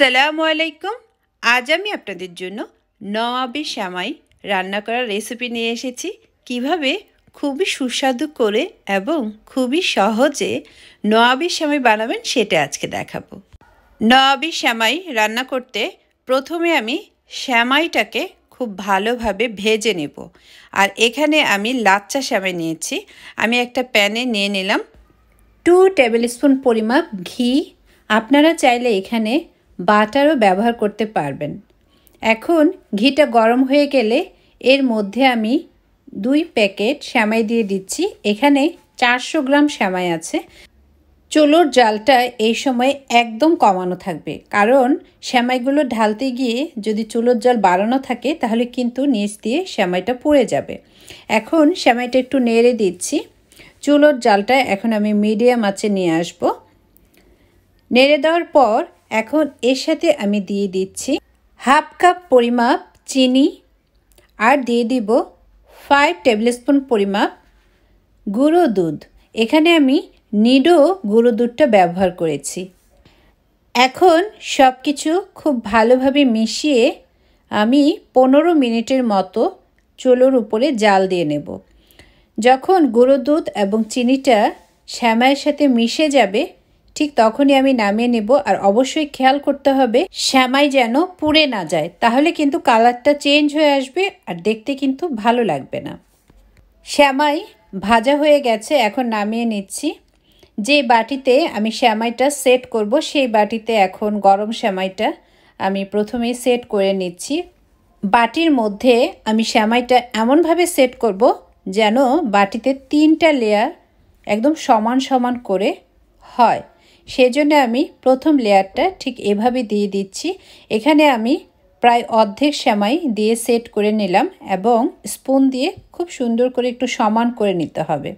সালামু আলাইকুম আজ আমি আপনাদের জন্য নওয়াবি শ্যামাই রান্না করার রেসিপি নিয়ে এসেছি কিভাবে খুবই সুস্বাদু করে এবং খুবই সহজে নওয়াবি শ্যামাই বানাবেন সেটা আজকে দেখাবো নওয়াবি শ্যামাই রান্না করতে প্রথমে আমি শ্যামাইটাকে খুব ভালোভাবে ভেজে নেব আর এখানে আমি লাচ্চা শ্যামাই নিয়েছি আমি একটা প্যানে নিয়ে নিলাম টু টেবিল স্পুন পরিমাপ ঘি আপনারা চাইলে এখানে বাটারও ব্যবহার করতে পারবেন এখন ঘিটা গরম হয়ে গেলে এর মধ্যে আমি দুই প্যাকেট শ্যামাই দিয়ে দিচ্ছি এখানে চারশো গ্রাম শ্যামাই আছে চোলোর জালটা এই সময় একদম কমানো থাকবে কারণ শ্যামাইগুলো ঢালতে গিয়ে যদি চুলোর জল বাড়ানো থাকে তাহলে কিন্তু নিচ দিয়ে শ্যামাইটা পড়ে যাবে এখন শ্যামাইটা একটু নেড়ে দিচ্ছি চুলোর জালটা এখন আমি মিডিয়াম আছে নিয়ে আসব নেড়ে দেওয়ার পর এখন এর সাথে আমি দিয়ে দিচ্ছি হাফ কাপ পরিমাপ চিনি আর দিয়ে দিব ফাইভ স্পুন পরিমাপ গুঁড়ো দুধ এখানে আমি নিডো গুঁড়ো দুধটা ব্যবহার করেছি এখন সব কিছু খুব ভালোভাবে মিশিয়ে আমি পনেরো মিনিটের মতো চুলোর উপরে জাল দিয়ে নেব যখন গুঁড়ো দুধ এবং চিনিটা শ্যামায়ের সাথে মিশে যাবে ঠিক তখনই আমি নামিয়ে নেব আর অবশ্যই খেয়াল করতে হবে শ্যামাই যেন পুড়ে না যায় তাহলে কিন্তু কালারটা চেঞ্জ হয়ে আসবে আর দেখতে কিন্তু ভালো লাগবে না শ্যামাই ভাজা হয়ে গেছে এখন নামিয়ে নিচ্ছি যে বাটিতে আমি শ্যামাইটা সেট করব সেই বাটিতে এখন গরম শ্যামাইটা আমি প্রথমেই সেট করে নিচ্ছি বাটির মধ্যে আমি শ্যামাইটা এমনভাবে সেট করব যেন বাটিতে তিনটা লেয়ার একদম সমান সমান করে হয় সেজন্য আমি প্রথম লেয়ারটা ঠিক এভাবে দিয়ে দিচ্ছি এখানে আমি প্রায় অর্ধেক সেমাই দিয়ে সেট করে নিলাম এবং স্পুন দিয়ে খুব সুন্দর করে একটু সমান করে নিতে হবে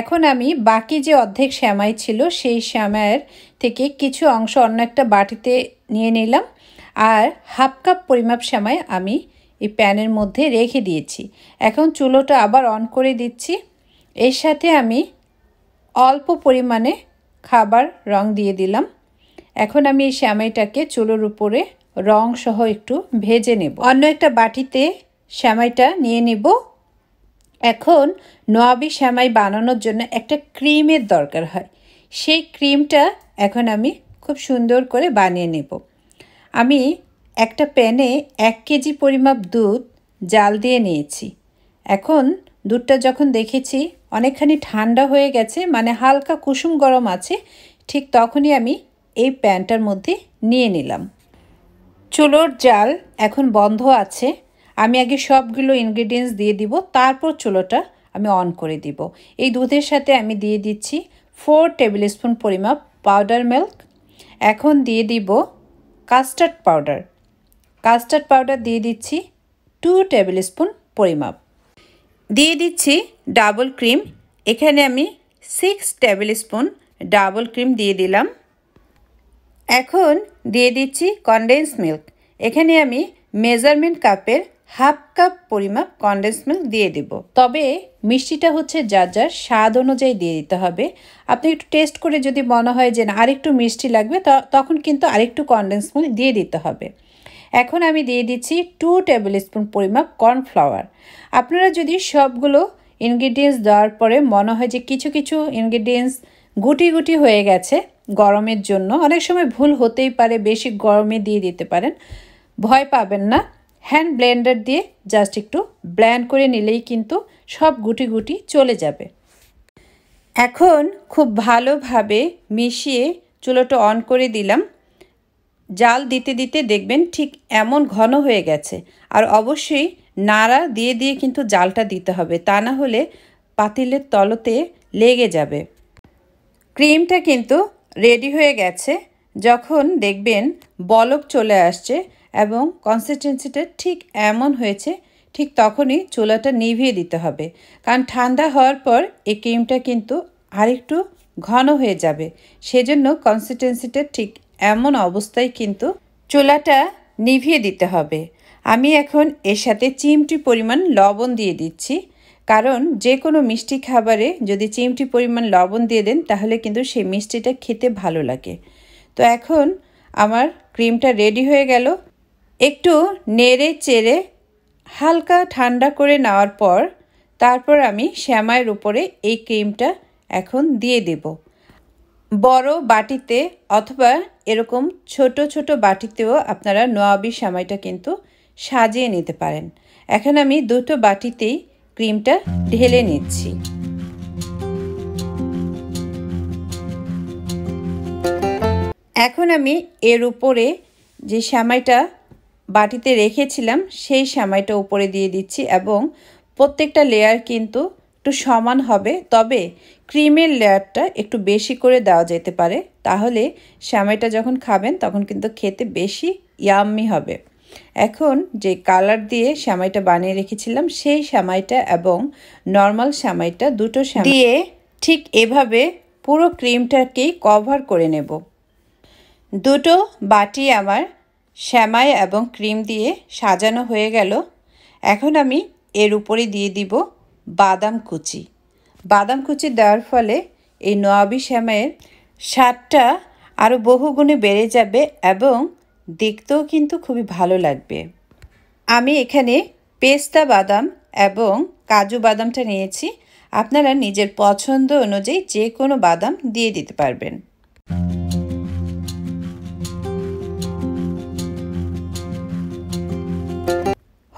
এখন আমি বাকি যে অর্ধেক শ্যামাই ছিল সেই শ্যামায়ের থেকে কিছু অংশ অন্য একটা বাটিতে নিয়ে নিলাম আর হাফ কাপ পরিমাপ শ্যামাই আমি এই প্যানের মধ্যে রেখে দিয়েছি এখন চুলোটা আবার অন করে দিচ্ছি এর সাথে আমি অল্প পরিমাণে খাবার রং দিয়ে দিলাম এখন আমি এই শ্যামাইটাকে চুলোর উপরে রং সহ একটু ভেজে নেব অন্য একটা বাটিতে শ্যামাইটা নিয়ে নেব এখন নোয়াবি শ্যামাই বানানোর জন্য একটা ক্রিমের দরকার হয় সেই ক্রিমটা এখন আমি খুব সুন্দর করে বানিয়ে নেব আমি একটা প্যানে এক কেজি পরিমাপ দুধ জাল দিয়ে নিয়েছি এখন দুধটা যখন দেখেছি অনেকখানি ঠান্ডা হয়ে গেছে মানে হালকা কুসুম গরম আছে ঠিক তখনই আমি এই প্যান্টার মধ্যে নিয়ে নিলাম চুলোর জাল এখন বন্ধ আছে আমি আগে সবগুলো ইনগ্রিডিয়েন্টস দিয়ে দিব তারপর চুলোটা আমি অন করে দিব এই দুধের সাথে আমি দিয়ে দিচ্ছি ফোর টেবিল স্পুন পরিমাপ পাউডার মিল্ক এখন দিয়ে দিব কাস্টার্ড পাউডার কাস্টার্ড পাউডার দিয়ে দিচ্ছি টু টেবিল স্পুন পরিমাপ দিয়ে দিচ্ছি ডাবল ক্রিম এখানে আমি six tablespoon double cream দিয়ে দিলাম এখন দিয়ে দিচ্ছি কনডেন্স মিল্ক এখানে আমি মেজারমেন্ট কাপের হাফ কাপ পরিমাপ কনডেন্স মিল্ক দিয়ে দেব তবে মিষ্টিটা হচ্ছে যার যার স্বাদ অনুযায়ী দিয়ে দিতে হবে আপনি একটু টেস্ট করে যদি মনে হয় যে না আরেকটু মিষ্টি লাগবে তখন কিন্তু আরেকটু কনডেন্স মিল্ক দিয়ে দিতে হবে এখন আমি দিয়ে দিচ্ছি টু টেবিল স্পুন পরিমাপ কর্নফ্লাওয়ার আপনারা যদি সবগুলো ইনগ্রিডিয়েন্টস দেওয়ার পরে মনে হয় যে কিছু কিছু ইনগ্রিডিয়েন্টস গুটি গুটি হয়ে গেছে গরমের জন্য অনেক সময় ভুল হতেই পারে বেশি গরমে দিয়ে দিতে পারেন ভয় পাবেন না হ্যান্ড ব্লেন্ডার দিয়ে জাস্ট একটু ব্ল্যান্ড করে নিলেই কিন্তু সব গুটি গুটি চলে যাবে এখন খুব ভালোভাবে মিশিয়ে চুলোটা অন করে দিলাম জাল দিতে দিতে দেখবেন ঠিক এমন ঘন হয়ে গেছে আর অবশ্যই নাড়া দিয়ে দিয়ে কিন্তু জালটা দিতে হবে তা না হলে পাতিলের তলতে লেগে যাবে ক্রিমটা কিন্তু রেডি হয়ে গেছে যখন দেখবেন বলক চলে আসছে এবং কনসিস্টেন্সিটা ঠিক এমন হয়েছে ঠিক তখনই চুলাটা নিভিয়ে দিতে হবে কারণ ঠান্ডা হওয়ার পর এই ক্রিমটা কিন্তু আরেকটু ঘন হয়ে যাবে সেজন্য কনসিস্টেন্সিটা ঠিক এমন অবস্থায় কিন্তু চোলাটা নিভিয়ে দিতে হবে আমি এখন এর সাথে চিমটি পরিমাণ লবণ দিয়ে দিচ্ছি কারণ যে কোনো মিষ্টি খাবারে যদি চিমটি পরিমাণ লবণ দিয়ে দেন তাহলে কিন্তু সেই মিষ্টিটা খেতে ভালো লাগে তো এখন আমার ক্রিমটা রেডি হয়ে গেল একটু নেড়ে চেড়ে হালকা ঠান্ডা করে নেওয়ার পর তারপর আমি শ্যামায়ের উপরে এই ক্রিমটা এখন দিয়ে দেবো বড় বাটিতে অথবা এরকম ছোট ছোট বাটিতেও আপনারা নোয়াবি সামাইটা কিন্তু সাজিয়ে নিতে পারেন এখন আমি দুটো বাটিতেই ক্রিমটা ঢেলে নিচ্ছি এখন আমি এর উপরে যে সামাইটা বাটিতে রেখেছিলাম সেই সামাইটা উপরে দিয়ে দিচ্ছি এবং প্রত্যেকটা লেয়ার কিন্তু একটু সমান হবে তবে ক্রিমের লেয়ারটা একটু বেশি করে দেওয়া যেতে পারে তাহলে শ্যামাইটা যখন খাবেন তখন কিন্তু খেতে বেশি ইয়াম্মি হবে এখন যে কালার দিয়ে শ্যামাইটা বানিয়ে রেখেছিলাম সেই শ্যামাইটা এবং নর্মাল শ্যামাইটা দুটো দিয়ে ঠিক এভাবে পুরো ক্রিমটাকেই কভার করে নেব দুটো বাটি আমার শ্যামাই এবং ক্রিম দিয়ে সাজানো হয়ে গেল এখন আমি এর উপরে দিয়ে দিব বাদাম কুচি বাদাম কুচি দেওয়ার ফলে এই নোয়াবি শ্যামের স্বাদটা আরও বহুগুণে বেড়ে যাবে এবং দেখতেও কিন্তু খুবই ভালো লাগবে আমি এখানে পেস্তা বাদাম এবং কাজু বাদামটা নিয়েছি আপনারা নিজের পছন্দ অনুযায়ী যে কোনো বাদাম দিয়ে দিতে পারবেন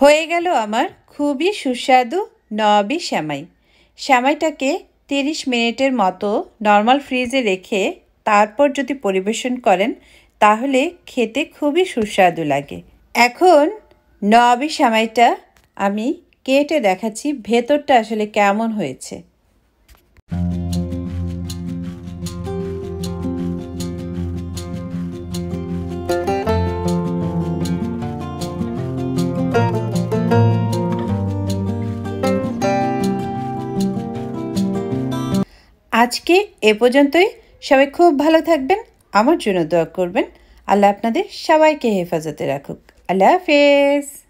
হয়ে গেল আমার খুবই সুস্বাদু নবি শ্যামাই শ্যামাইটাকে তিরিশ মিনিটের মতো নর্মাল ফ্রিজে রেখে তারপর যদি পরিবেশন করেন তাহলে খেতে খুবই সুস্বাদু লাগে এখন নয়াবি সেমাইটা আমি কেটে দেখাচ্ছি ভেতরটা আসলে কেমন হয়েছে আজকে এ পর্যন্তই সবাই খুব ভালো থাকবেন আমার জন্য দোয়া করবেন আল্লাহ আপনাদের সবাইকে হেফাজতে রাখুক আল্লাহ হাফেজ